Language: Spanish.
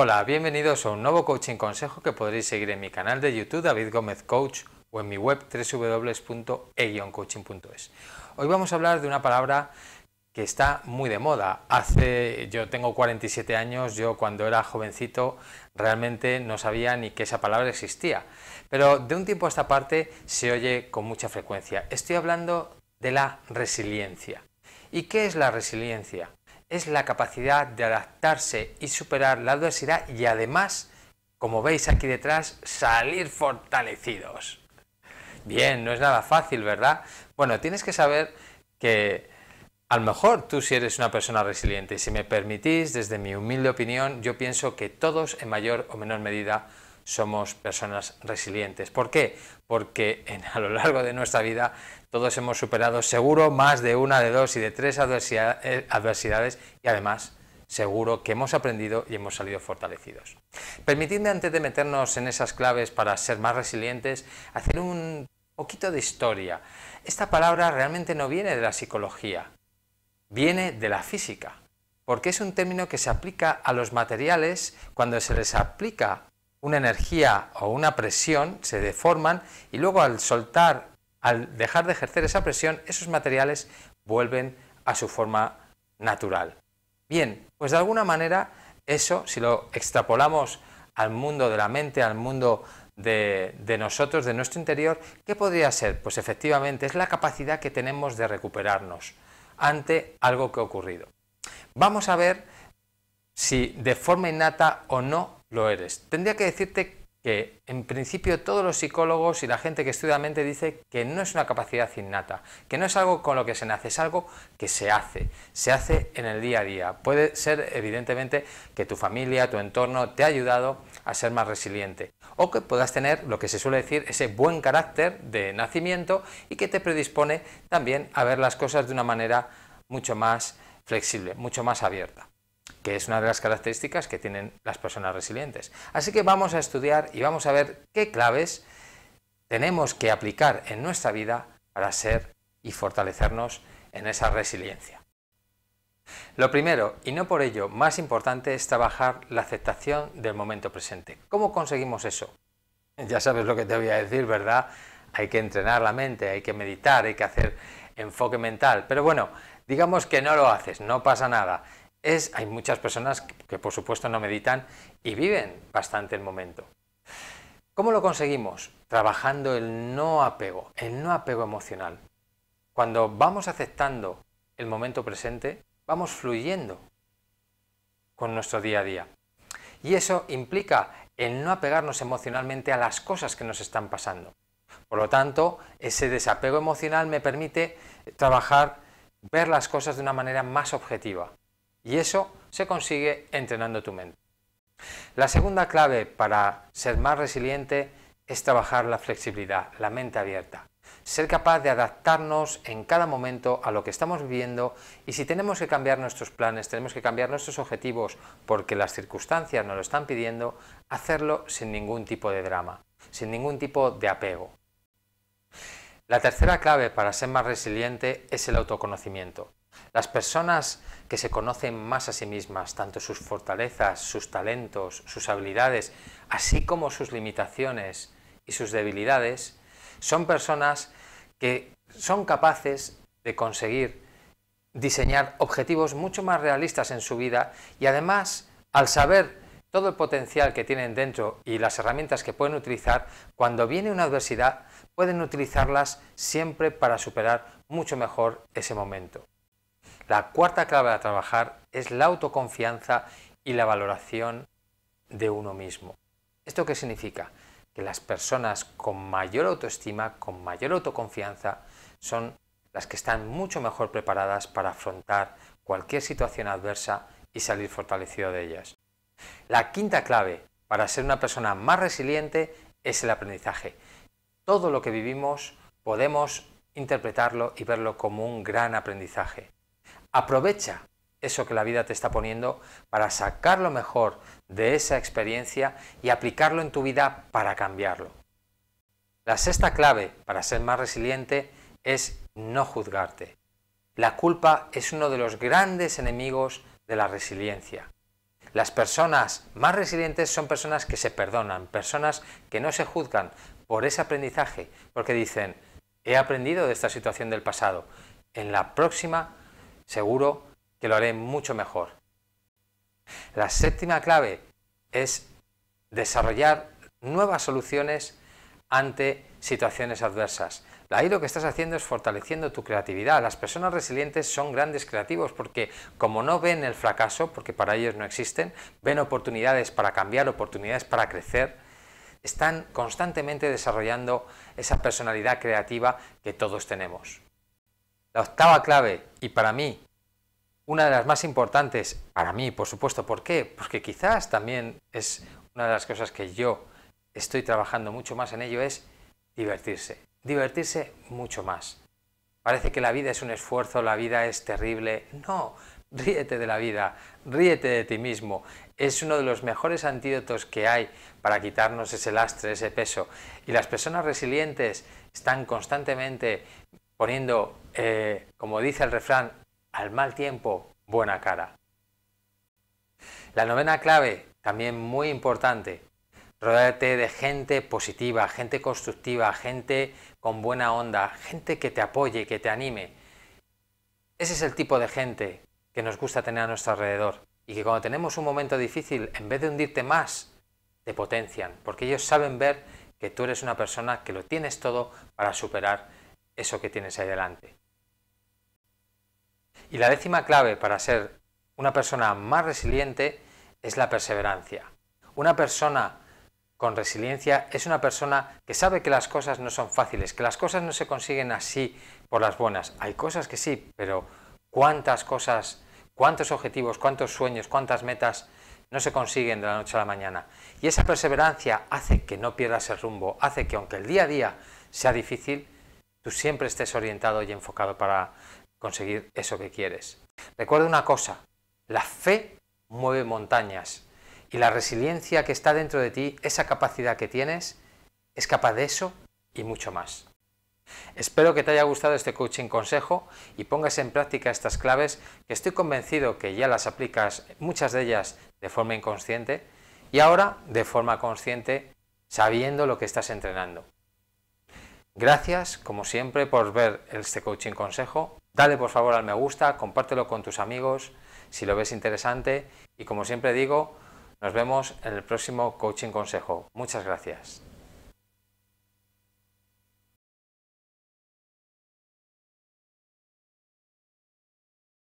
Hola, bienvenidos a un nuevo coaching consejo que podréis seguir en mi canal de YouTube David Gómez Coach o en mi web wwwe Hoy vamos a hablar de una palabra que está muy de moda. Hace, yo tengo 47 años, yo cuando era jovencito realmente no sabía ni que esa palabra existía, pero de un tiempo a esta parte se oye con mucha frecuencia. Estoy hablando de la resiliencia. ¿Y qué es la resiliencia? es la capacidad de adaptarse y superar la adversidad y además, como veis aquí detrás, salir fortalecidos. Bien, no es nada fácil, ¿verdad? Bueno, tienes que saber que a lo mejor tú si eres una persona resiliente y si me permitís, desde mi humilde opinión, yo pienso que todos en mayor o menor medida somos personas resilientes. ¿Por qué? Porque a lo largo de nuestra vida todos hemos superado seguro más de una, de dos y de tres eh, adversidades y además seguro que hemos aprendido y hemos salido fortalecidos. Permitidme antes de meternos en esas claves para ser más resilientes, hacer un poquito de historia. Esta palabra realmente no viene de la psicología, viene de la física, porque es un término que se aplica a los materiales cuando se les aplica una energía o una presión, se deforman y luego al soltar, al dejar de ejercer esa presión, esos materiales vuelven a su forma natural. Bien, pues de alguna manera eso, si lo extrapolamos al mundo de la mente, al mundo de, nosotros, de nuestro interior, ¿qué podría ser? Pues efectivamente es la capacidad que tenemos de recuperarnos ante algo que ha ocurrido. Vamos a ver si de forma innata o no lo eres. Tendría que decirte que en principio todos los psicólogos y la gente que estudia mente dice que no es una capacidad innata, que no es algo con lo que se nace, es algo que se hace, se hace en el día a día. Puede ser evidentemente que tu familia, tu entorno te ha ayudado a ser más resiliente o que puedas tener lo que se suele decir ese buen carácter de nacimiento y que te predispone también a ver las cosas de una manera mucho más flexible, mucho más abierta que es una de las características que tienen las personas resilientes. Así que vamos a estudiar y vamos a ver qué claves tenemos que aplicar en nuestra vida para ser y fortalecernos en esa resiliencia. Lo primero, y no por ello más importante, es trabajar la aceptación del momento presente. ¿Cómo conseguimos eso? Ya sabes lo que te voy a decir, ¿verdad? Hay que entrenar la mente, hay que meditar, hay que hacer enfoque mental. Pero bueno, digamos que no lo haces, no pasa nada hay muchas personas que, que por supuesto no meditan y viven bastante el momento. ¿Cómo lo conseguimos? Trabajando el no apego, el no apego emocional. Cuando vamos aceptando el momento presente, vamos fluyendo con nuestro día a día. Y eso implica el no apegarnos emocionalmente a las cosas que nos están pasando. Por lo tanto, ese desapego emocional me permite trabajar, ver las cosas de una manera más objetiva, y eso se consigue entrenando tu mente. La segunda clave para ser más resiliente es trabajar la flexibilidad, la mente abierta. Ser capaz de adaptarnos en cada momento a lo que estamos viviendo y si tenemos que cambiar nuestros planes, tenemos que cambiar nuestros objetivos porque las circunstancias nos lo están pidiendo, hacerlo sin ningún tipo de drama, sin ningún tipo de apego. La tercera clave para ser más resiliente es el autoconocimiento. Las personas que se conocen más a sí mismas, tanto sus fortalezas, sus talentos, sus habilidades, así como sus limitaciones y sus debilidades, son personas que son capaces de conseguir diseñar objetivos mucho más realistas en su vida y además, al saber todo el potencial que tienen dentro y las herramientas que pueden utilizar, cuando viene una adversidad, pueden utilizarlas siempre para superar mucho mejor ese momento. La cuarta clave a trabajar es la autoconfianza y la valoración de uno mismo. ¿Esto qué significa? Que las personas con mayor autoestima, con mayor autoconfianza, son las que están mucho mejor preparadas para afrontar cualquier situación adversa y salir fortalecido de ellas. La quinta clave para ser una persona más resiliente es el aprendizaje. Todo lo que vivimos podemos interpretarlo y verlo como un gran aprendizaje. Aprovecha eso que la vida te está poniendo para sacar lo mejor de esa experiencia y aplicarlo en tu vida para cambiarlo. La sexta clave para ser más resiliente es no juzgarte. La culpa es uno de los grandes enemigos de la resiliencia. Las personas más resilientes son personas que se perdonan, personas que no se juzgan por ese aprendizaje, porque dicen, he aprendido de esta situación del pasado, en la próxima Seguro que lo haré mucho mejor. La séptima clave es desarrollar nuevas soluciones ante situaciones adversas. Ahí lo que estás haciendo es fortaleciendo tu creatividad. Las personas resilientes son grandes creativos porque como no ven el fracaso, porque para ellos no existen, ven oportunidades para cambiar, oportunidades para crecer, están constantemente desarrollando esa personalidad creativa que todos tenemos. La octava clave, y para mí, una de las más importantes, para mí, por supuesto, ¿por qué? Porque quizás también es una de las cosas que yo estoy trabajando mucho más en ello, es divertirse, divertirse mucho más. Parece que la vida es un esfuerzo, la vida es terrible. No, ríete de la vida, ríete de ti mismo. Es uno de los mejores antídotos que hay para quitarnos ese lastre, ese peso. Y las personas resilientes están constantemente poniendo eh, como dice el refrán, al mal tiempo, buena cara. La novena clave, también muy importante, rodearte de gente positiva, gente constructiva, gente con buena onda, gente que te apoye, que te anime. Ese es el tipo de gente que nos gusta tener a nuestro alrededor y que cuando tenemos un momento difícil, en vez de hundirte más, te potencian, porque ellos saben ver que tú eres una persona que lo tienes todo para superar eso que tienes ahí delante. Y la décima clave para ser una persona más resiliente es la perseverancia. Una persona con resiliencia es una persona que sabe que las cosas no son fáciles, que las cosas no se consiguen así por las buenas. Hay cosas que sí, pero cuántas cosas, cuántos objetivos, cuántos sueños, cuántas metas no se consiguen de la noche a la mañana. Y esa perseverancia hace que no pierdas el rumbo, hace que aunque el día a día sea difícil, tú siempre estés orientado y enfocado para conseguir eso que quieres. Recuerda una cosa, la fe mueve montañas y la resiliencia que está dentro de ti, esa capacidad que tienes, es capaz de eso y mucho más. Espero que te haya gustado este coaching consejo y pongas en práctica estas claves que estoy convencido que ya las aplicas muchas de ellas de forma inconsciente y ahora de forma consciente sabiendo lo que estás entrenando. Gracias, como siempre, por ver este coaching consejo Dale por favor al me gusta, compártelo con tus amigos si lo ves interesante y como siempre digo, nos vemos en el próximo coaching consejo. Muchas gracias.